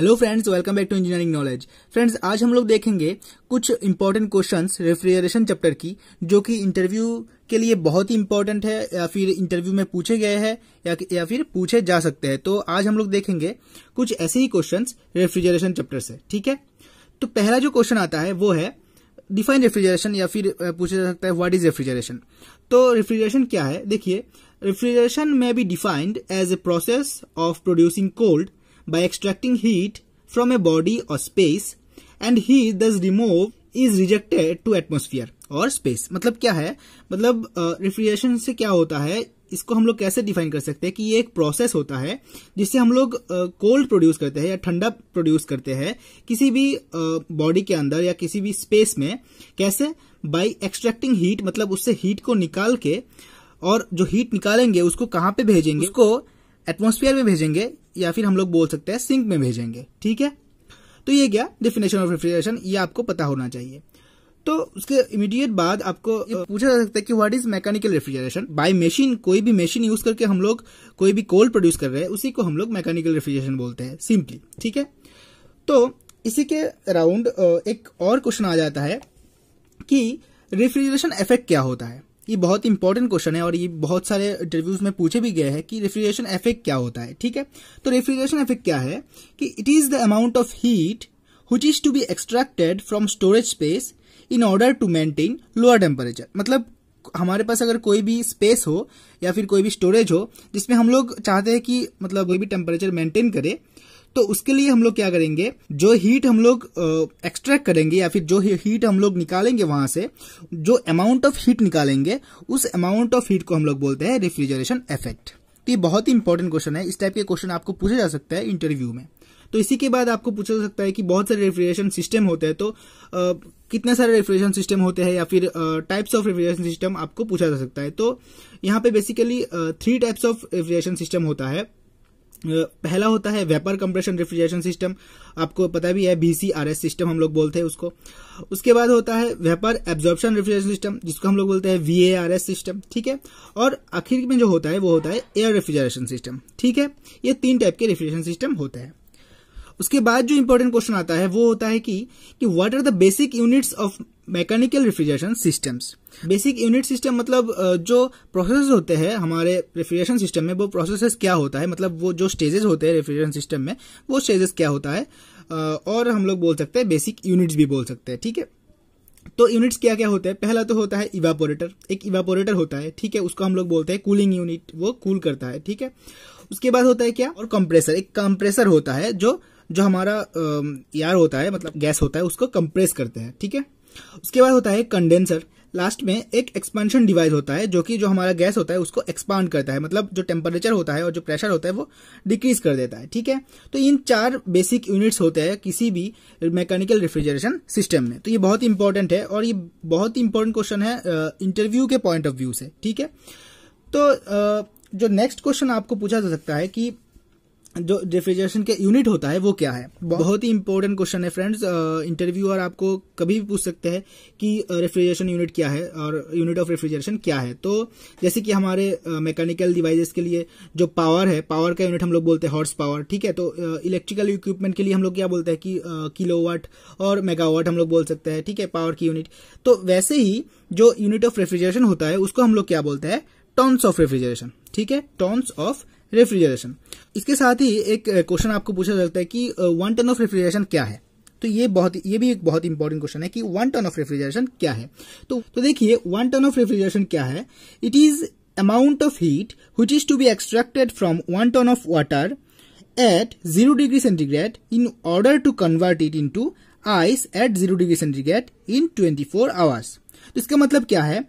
hello friends welcome back to engineering knowledge friends आज हम लोग देखेंगे कुछ इंपॉर्टेंट क्वेश्चंस रेफ्रिजरेशन चैप्टर की जो कि इंटरव्यू के लिए बहुत ही इंपॉर्टेंट है या फिर इंटरव्यू में पूछे गए हैं या या फिर पूछे जा सकते हैं तो आज हम लोग देखेंगे कुछ ऐसे ही क्वेश्चन रेफ्रिजरेशन चैप्टर से ठीक है तो पहला जो क्वेश्चन आता है वो है डिफाइन रेफ्रिजरेशन या फिर पूछा जा सकता है व्हाट इज रेफ्रिजरेशन तो रेफ्रिजरेशन क्या है देखिए refrigeration may be defined as a process of producing cold by extracting heat from a body or space and heat thus removed is rejected to atmosphere or space मतलब क्या है मतलब refrigeration uh, से क्या होता है इसको हम लोग कैसे डिफाइन कर सकते हैं कि ये एक प्रोसेस होता है जिससे हम लोग कोल्ड uh, प्रोड्यूस करते हैं या ठंडा प्रोड्यूस करते हैं किसी भी बॉडी uh, के अंदर या किसी भी स्पेस में कैसे बाय एक्सट्रैक्टिंग हीट मतलब उससे हीट को निकाल के और जो हीट निकालेंगे उसको कहां पे भेजेंगे उसको एटमोस्फियर में भेजेंगे या फिर हम लोग बोल सकते हैं सिंक में भेजेंगे ठीक है तो ये क्या डिफिनेशन ऑफ रेफ्रिजरेशन ये आपको पता होना चाहिए तो उसके इमीडिएट बाद आपको पूछा जा सकता है कि what is mechanical refrigeration by machine कोई भी मशीन यूज करके हम लोग कोई भी कोल प्रोड्यूस कर रहे हैं उसी को हम लोग मैकेनिकल रेफ्रिजरेशन बोलते हैं सिंपली ठीक है तो इसी के अराउंड एक और क्वेश्चन आ जाता है कि रेफ्रिजरेशन इफेक्ट क्या होता है ये बहुत इंपॉर्टेंट क्वेश्चन है और ये बहुत सारे इंटरव्यूज में पूछे भी गए हैं कि रेफ्रिजरेशन इफेक्ट क्या होता है ठीक है तो रेफ्रिजरेशन इफेक्ट क्या है कि it is the amount of heat which is to be extracted from storage space in order to maintain lower temperature मतलब हमारे पास अगर कोई भी स्पेस हो या फिर कोई भी स्टोरेज हो जिसमें हम लोग चाहते हैं कि मतलब कोई भी टेम्परेचर मेंटेन करे तो उसके लिए हम लोग क्या करेंगे जो हीट हम लोग एक्सट्रैक्ट करेंगे या फिर जो हीट हम लोग निकालेंगे वहां से जो अमाउंट ऑफ हीट निकालेंगे उस अमाउंट ऑफ हीट को हम लोग बोलते हैं रेफ्रिजरेशन इफेक्ट तो ये बहुत ही इंपॉर्टेंट क्वेश्चन है इस टाइप के क्वेश्चन आपको पूछा जा सकता है इंटरव्यू में तो इसी के बाद आपको पूछा जा सकता है कि बहुत सारे रेफ्रिजरेशन सिस्टम होते हैं तो आ, कितने सारे रेफ्रिजरेशन सिस्टम होते हैं या फिर टाइप्स ऑफ रेफ्रिजरेशन सिस्टम आपको पूछा जा सकता है तो यहाँ पे basically three types of refrigeration system होता है पहला होता है वेपर कंप्रेशन रेफ्रिजरेशन सिस्टम आपको पता भी है बीसीआरएस सिस्टम हम लोग बोलते हैं उसको उसके बाद होता है वेपर एब्जॉर्प्शन रेफ्रिजरेशन सिस्टम जिसको हम लोग बोलते हैं वीएआरएस सिस्टम ठीक है और आखिर में जो होता है वो होता है एयर रेफ्रिजरेशन सिस्टम ठीक है ये तीन टाइप के रेफ्रिजरेशन सिस्टम होते हैं उसके बाद जो इंपॉर्टेंट क्वेश्चन आता है वो होता है कि, कि are the basic units of mechanical refrigeration systems basic unit system मतलब जो प्रोसेस होते हैं हमारे रेफ्रिजरेशन सिस्टम में वो प्रोसेसेस क्या होता है मतलब वो जो स्टेजेस होते हैं रेफ्रिजरेशन सिस्टम में वो स्टेजेस क्या होता है और हम लोग बोल सकते हैं बेसिक यूनिट्स भी बोल सकते हैं ठीक है तो यूनिट्स क्या क्या होते हैं पहला तो होता है इवापोरेटर एक इवापोरेटर होता है ठीक है उसको हम लोग बोलते हैं कूलिंग यूनिट वो कूल cool करता है ठीक है उसके बाद होता है क्या और कंप्रेसर एक कंप्रेसर होता है जो जो हमारा यार होता है मतलब गैस होता है उसको कंप्रेस करते हैं ठीक है उसके बाद होता है कंडेंसर लास्ट में एक एक्सपेंशन डिवाइस होता है जो कि जो हमारा गैस होता है उसको एक्सपांड करता है मतलब जो टेम्परेचर होता है और जो प्रेशर होता है वो डिक्रीज कर देता है ठीक है तो इन चार बेसिक यूनिट्स होते हैं किसी भी मैकेनिकल रेफ्रिजरेशन सिस्टम में तो ये बहुत इंपॉर्टेंट है और ये बहुत ही इंपॉर्टेंट क्वेश्चन है इंटरव्यू के पॉइंट ऑफ व्यू से ठीक है तो जो नेक्स्ट क्वेश्चन आपको पूछा जा सकता है कि जो रेफ्रिजरेशन के यूनिट होता है वो क्या है बहुत ही इंपॉर्टेंट क्वेश्चन है फ्रेंड्स इंटरव्यूअर आपको कभी भी पूछ सकते हैं कि रेफ्रिजरेशन यूनिट क्या है और यूनिट ऑफ रेफ्रिजरेशन क्या है तो जैसे कि हमारे मैकेनिकल uh, डिवाइसेस के लिए जो पावर है पावर का यूनिट हम लोग बोलते हैं हॉर्स पावर ठीक है तो इलेक्ट्रिकल uh, इक्विपमेंट के लिए हम लोग क्या बोलते हैं कि किलो uh, और मेगावाट हम लोग बोल सकते हैं ठीक है पावर की यूनिट तो वैसे ही जो यूनिट ऑफ रेफ्रिजरेशन होता है उसको हम लोग क्या बोलते हैं टॉन्स ऑफ रेफ्रिजरेशन ठीक है टॉन्स ऑफ रेफ्रिजरेशन इसके साथ ही एक क्वेश्चन आपको पूछा जाता है कि वन टन ऑफ रेफ्रिजरेशन क्या है तो ये बहुत ये भी एक बहुत इंपॉर्टेंट क्वेश्चन है कि वन टन ऑफ रेफ्रिजरेशन क्या है तो तो देखिए वन टन ऑफ रेफ्रिजरेशन क्या है it is amount of heat which is to be extracted from one ton of water at zero degree centigrade in order to convert it in ice at zero degree centigrade in twenty hours तो इसका मतलब क्या है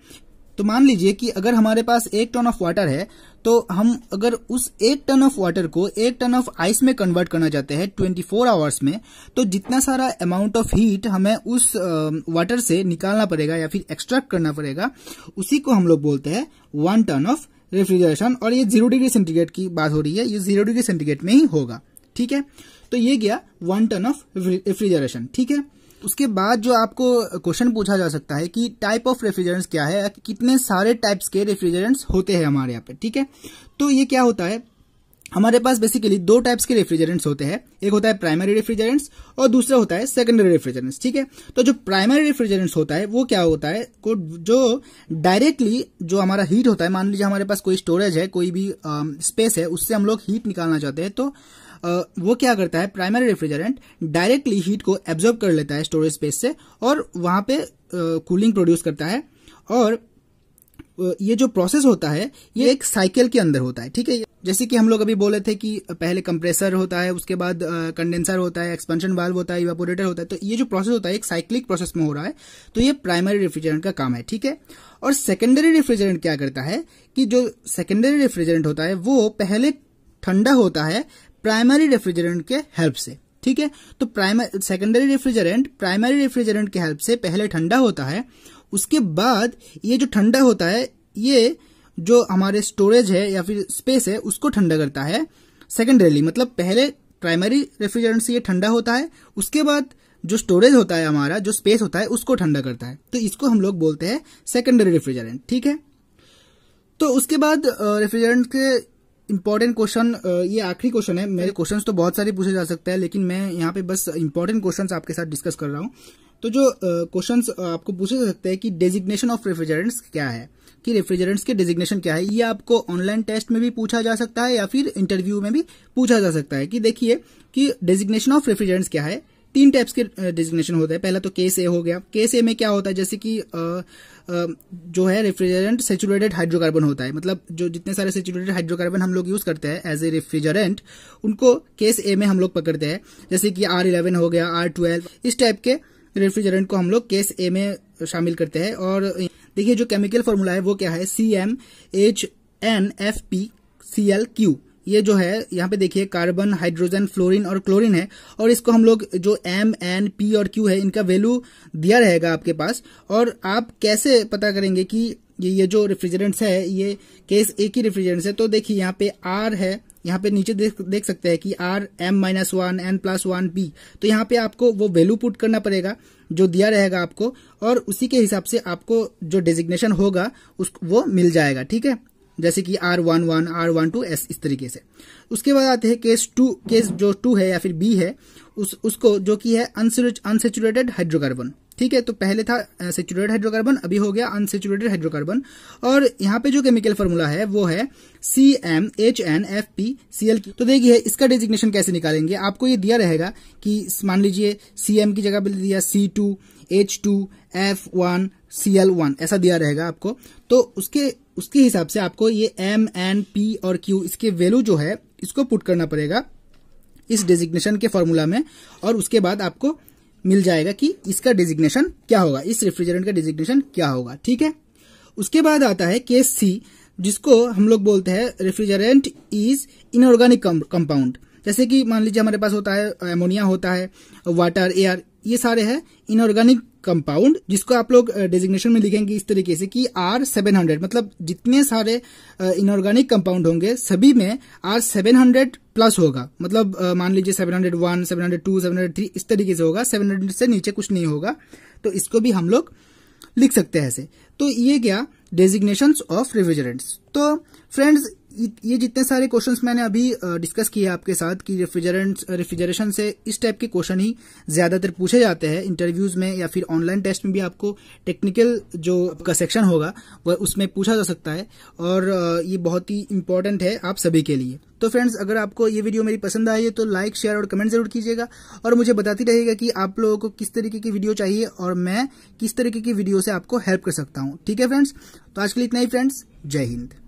तो मान लीजिए कि अगर हमारे पास एक टन ऑफ वाटर है तो हम अगर उस एक टन ऑफ वाटर को एक टन ऑफ आइस में कन्वर्ट करना चाहते हैं 24 आवर्स में तो जितना सारा अमाउंट ऑफ हीट हमें उस वाटर से निकालना पड़ेगा या फिर एक्सट्रैक्ट करना पड़ेगा उसी को हम लोग बोलते हैं वन टन ऑफ रेफ्रिजरेशन और ये जीरो डिग्री सेंटीग्रेड की बात हो रही है ये जीरो डिग्री सेंटीग्रेड में ही होगा ठीक है तो ये गया वन टन ऑफ रेफ्रिजरेशन ठीक है उसके बाद जो आपको क्वेश्चन पूछा जा सकता है कि टाइप ऑफ रेफ्रिजरेंट्स क्या है कितने सारे टाइप्स के रेफ्रिजरेंट्स होते हैं हमारे यहाँ पे ठीक है तो ये क्या होता है हमारे पास बेसिकली दो टाइप्स के रेफ्रिजरेंट्स होते हैं एक होता है प्राइमरी रेफ्रिजरेंट्स और दूसरा होता है सेकेंडरी रेफ्रिजरेंट्स ठीक है तो जो प्राइमरी रेफ्रिजरेंट्स होता है वो क्या होता है को जो डायरेक्टली जो हमारा हीट होता है मान लीजिए हमारे पास कोई स्टोरेज है कोई भी स्पेस है उससे हम लोग हीट निकालना चाहते हैं तो वो क्या करता है प्राइमरी रेफ्रिजरेंट डायरेक्टली हीट को एब्जॉर्ब कर लेता है स्टोरेज स्पेस से और वहां पे कूलिंग प्रोड्यूस करता है और ये जो प्रोसेस होता है ये एक साइकिल के अंदर होता है ठीक है जैसे कि हम लोग अभी बोले थे कि पहले कंप्रेसर होता है उसके बाद कंडेंसर होता है एक्सपेंशन वाल्व होता है इवेपोरेटर होता है तो ये जो प्रोसेस होता है एक साइक्लिक प्रोसेस में हो रहा है तो ये प्राइमरी रेफ्रिजरेंट का काम है ठीक है और सेकेंडरी रेफ्रिजरेंट क्या करता है कि जो सेकेंडरी रेफ्रिजरेंट होता है वो पहले ठंडा होता है प्राइमरी रेफ्रिजरेंट के हेल्प से ठीक है तो primary secondary refrigerant primary refrigerant के हेल्प से पहले ठंडा होता है उसके बाद ये जो ठंडा होता है ये जो हमारे स्टोरेज है या फिर स्पेस है उसको ठंडा करता है सेकेंडरीली मतलब पहले प्राइमरी रेफ्रिजरेंट से ये ठंडा होता है उसके बाद जो स्टोरेज होता है हमारा जो स्पेस होता है उसको ठंडा करता है तो इसको हम लोग बोलते हैं सेकेंडरी रेफ्रिजरेंट ठीक है तो उसके बाद रेफ्रिजरेंट के इंपॉर्टेंट क्वेश्चन uh, ये आखिरी क्वेश्चन है मेरे क्वेश्चन तो बहुत सारे पूछे जा सकते हैं लेकिन मैं यहाँ पे बस इंपॉर्टेंट क्वेश्चन आपके साथ डिस्कस कर रहा हूँ तो जो क्वेश्चन uh, uh, आपको पूछे जा सकते हैं कि डेजिग्नेशन ऑफ रेफ्रिजरेंट्स क्या है कि रेफ्रिजरेंट्स के डेजिग्नेशन क्या है ये आपको ऑनलाइन टेस्ट में भी पूछा जा सकता है या फिर इंटरव्यू में भी पूछा जा सकता है कि देखिए कि डेजिग्नेशन ऑफ रेफ्रिजरेंट्स क्या है तीन टाइप्स के डिजिग्नेशन होते हैं पहला तो केस ए हो गया केस ए में क्या होता है जैसे कि जो है रेफ्रिजरेंट सेचुरेटेड हाइड्रोकार्बन होता है मतलब जो जितने सारे सेचुरेटेड हाइड्रोकार्बन हम लोग यूज करते हैं एज ए रेफ्रिजरेंट उनको केस ए में हम लोग पकड़ते हैं जैसे कि आर इलेवन हो गया आर ट्वेल्व इस टाइप के रेफ्रिजरेंट को हम लोग केस ए में शामिल करते हैं और देखिए जो केमिकल फॉर्मूला है वो क्या है C M H N F P C L Q ये जो है यहाँ पे देखिए कार्बन हाइड्रोजन फ्लोरीन और क्लोरीन है और इसको हम लोग जो एम एन पी और क्यू है इनका वैल्यू दिया रहेगा आपके पास और आप कैसे पता करेंगे कि ये ये जो रेफ्रिजरेंट्स है ये केस ए की रेफ्रिजरेंट्स है तो देखिए यहाँ पे आर है यहाँ पे नीचे देख देख सकते हैं कि R M minus one N plus one B तो यहाँ पे आपको वो वैल्यू पुट करना पड़ेगा जो दिया रहेगा आपको और उसी के हिसाब से आपको जो डेजिग्नेशन होगा उस वो मिल जाएगा ठीक है जैसे कि R one one R one two S इस तरीके से उसके बाद आते हैं केस टू केस जो टू है या फिर बी है उस उसको जो कि है अनसेचुरेटेड हाइड्रोकार्बन ठीक है तो पहले था सेचुरेटेड हाइड्रोकार्बन अभी हो गया अनसेचुरेटेड हाइड्रोकार्बन और यहाँ पे जो केमिकल फॉर्मूला है वो है C M H N F P C L तो देखिए इसका डेजिग्नेशन कैसे निकालेंगे आपको ये दिया रहेगा कि मान लीजिए सी एम की जगह पर दिया C two H two F one C L one ऐसा दिया रहेगा आपको तो उसके उसके हिसाब से आपको ये एम एन पी और क्यू इसके वैल्यू जो है इसको पुट करना पड़ेगा इस डेजिग्नेशन के फॉर्मूला में और उसके बाद आपको मिल जाएगा कि इसका डिजिग्नेशन क्या होगा इस रेफ्रिजरेंट का डिजिग्नेशन क्या होगा ठीक है उसके बाद आता है केस सी जिसको हम लोग बोलते हैं रेफ्रिजरेंट इज इनऑर्गेनिक कंपाउंड जैसे कि मान लीजिए हमारे पास होता है एमोनिया होता है वाटर एयर ये सारे हैं इनऑर्गेनिक कंपाउंड जिसको आप लोग डेजिग्नेशन में लिखेंगे इस तरीके से कि आर सेवन हंड्रेड मतलब जितने सारे इनऑर्गेनिक कंपाउंड होंगे सभी में आर सेवन हंड्रेड प्लस होगा मतलब मान लीजिए seven hundred one seven hundred two seven hundred three इस तरीके से होगा सेवन हंड्रेड से नीचे कुछ नहीं होगा तो इसको भी हम लोग लिख सकते हैं ऐसे तो ये क्या डेजिग्नेशन ऑफ रेफ्रिजरेंट्स तो फ्रेंड्स ये जितने सारे क्वेश्चंस मैंने अभी डिस्कस किए आपके साथ कि रेफ्रिजरेंट रेफ्रिजरेशन से इस टाइप के क्वेश्चन ही ज्यादातर पूछे जाते हैं इंटरव्यूज में या फिर ऑनलाइन टेस्ट में भी आपको टेक्निकल जो आपका सेक्शन होगा वह उसमें पूछा जा सकता है और ये बहुत ही इंपॉर्टेंट है आप सभी के लिए तो फ्रेंड्स अगर आपको ये वीडियो मेरी पसंद आई है तो लाइक शेयर और कमेंट जरूर कीजिएगा और मुझे बताती रहेगा कि आप लोगों को किस तरीके की वीडियो चाहिए और मैं किस तरीके की वीडियो से आपको हेल्प कर सकता हूँ ठीक है फ्रेंड्स तो आज के लिए इतना ही फ्रेंड्स जय हिंद